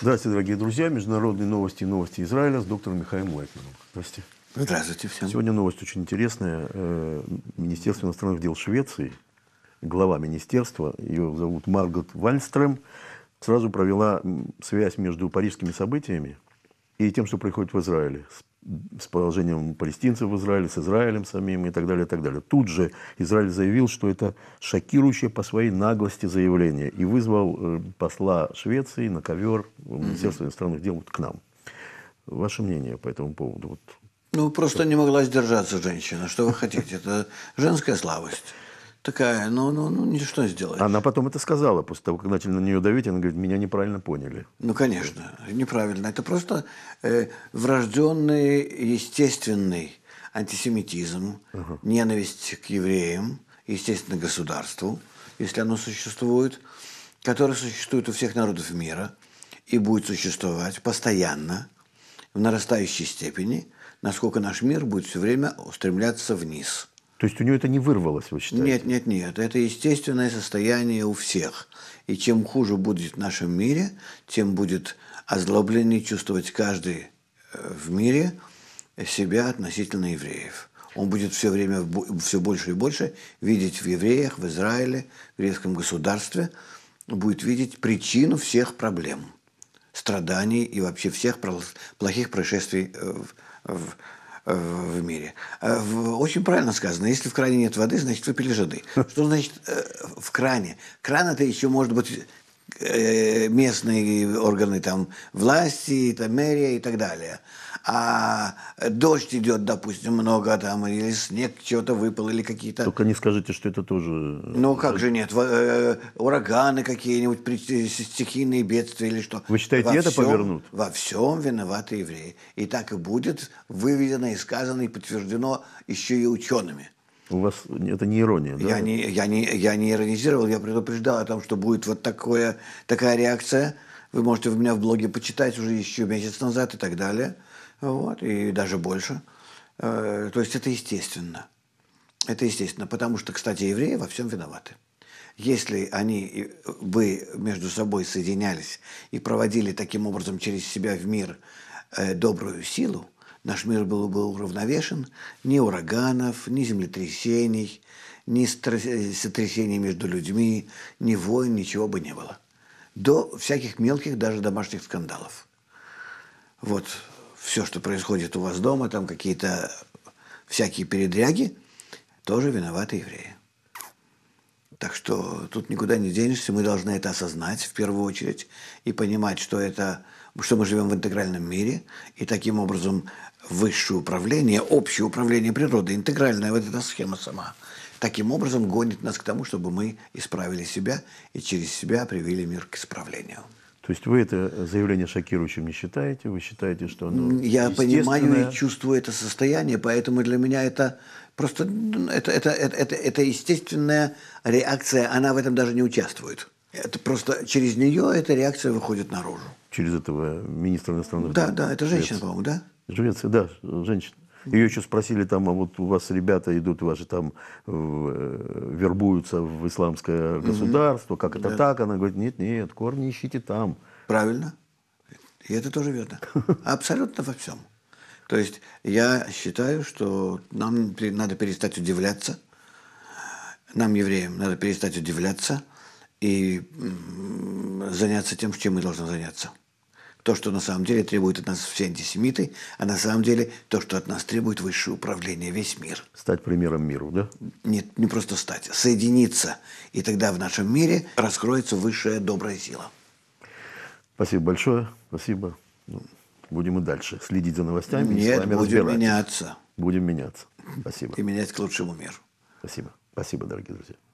Здравствуйте, дорогие друзья. Международные новости и новости Израиля с доктором Михаилом Лайкманом. Здравствуйте. Здравствуйте всем. Сегодня новость очень интересная. Э, Министерство иностранных дел Швеции, глава министерства, ее зовут Маргот Вальстрем, сразу провела связь между парижскими событиями и тем, что происходит в Израиле с положением палестинцев в Израиле, с Израилем самим и так далее, и так далее. Тут же Израиль заявил, что это шокирующее по своей наглости заявление и вызвал э, посла Швеции на ковер Министерства иностранных дел вот к нам. Ваше мнение по этому поводу? Вот. Ну, просто не могла сдержаться женщина. Что вы хотите? Это женская слабость такая, ну, ну, ну, ничего не сделаешь. Она потом это сказала, после того, как начали на нее давить, она говорит, меня неправильно поняли. Ну, конечно, неправильно. Это просто э, врожденный, естественный антисемитизм, угу. ненависть к евреям, естественно, государству, если оно существует, которое существует у всех народов мира и будет существовать постоянно в нарастающей степени, насколько наш мир будет все время устремляться вниз – то есть у него это не вырвалось, вы считаете? Нет, нет, нет. Это естественное состояние у всех. И чем хуже будет в нашем мире, тем будет озлобленнее чувствовать каждый э, в мире себя относительно евреев. Он будет все время, все больше и больше видеть в евреях, в Израиле, в еврейском государстве, будет видеть причину всех проблем, страданий и вообще всех плохих происшествий э, в, в, Э, в мире. Э, очень правильно сказано. Если в кране нет воды, значит, выпили жиды Что значит э, в кране? Кран – это еще, может быть, Э, местные органы там, власти, там, мэрия и так далее. А дождь идет, допустим, много там, или снег чего то выпал, или какие-то... Только не скажите, что это тоже... Ну, как же нет? Э, ураганы какие-нибудь, э, стихийные бедствия или что. Вы считаете, во это всем, повернут? Во всем виноваты евреи. И так и будет выведено и сказано, и подтверждено еще и учеными. У вас это не ирония, да? Я не, я не, я не иронизировал, я предупреждал о том, что будет вот такое, такая реакция. Вы можете у меня в блоге почитать уже еще месяц назад и так далее. Вот, и даже больше. Э, то есть это естественно. Это естественно, потому что, кстати, евреи во всем виноваты. Если они бы между собой соединялись и проводили таким образом через себя в мир э, добрую силу, Наш мир был, бы уравновешен. Ни ураганов, ни землетрясений, ни э, сотрясений между людьми, ни войн, ничего бы не было. До всяких мелких, даже домашних скандалов. Вот все, что происходит у вас дома, там какие-то всякие передряги, тоже виноваты евреи. Так что тут никуда не денешься, мы должны это осознать в первую очередь и понимать, что, это, что мы живем в интегральном мире, и таким образом высшее управление, общее управление природой, интегральная вот эта схема сама, таким образом гонит нас к тому, чтобы мы исправили себя и через себя привели мир к исправлению. То есть вы это заявление шокирующим не считаете? Вы считаете, что оно Я понимаю и чувствую это состояние, поэтому для меня это Просто ну, это, это, это, это, естественная реакция, она в этом даже не участвует. Это просто через нее эта реакция выходит наружу. Через этого министра иностранных дел? Да, да, это женщина, по-моему, да? Швеция, да, женщина. Ее еще спросили там, а вот у вас ребята идут, у вас же там э, вербуются в исламское государство, как это да. так? Она говорит, нет, нет, корни ищите там. Правильно. И это тоже верно. Абсолютно во всем. То есть я считаю, что нам надо перестать удивляться, нам, евреям, надо перестать удивляться и заняться тем, чем мы должны заняться. То, что на самом деле требует от нас все антисемиты, а на самом деле то, что от нас требует высшее управление, весь мир. Стать примером миру, да? Нет, не просто стать, соединиться. И тогда в нашем мире раскроется высшая добрая сила. Спасибо большое. Спасибо. Ну, будем и дальше следить за новостями Нет, и с вами будем меняться. Будем меняться. Спасибо. И менять к лучшему миру. Спасибо. Спасибо, дорогие друзья.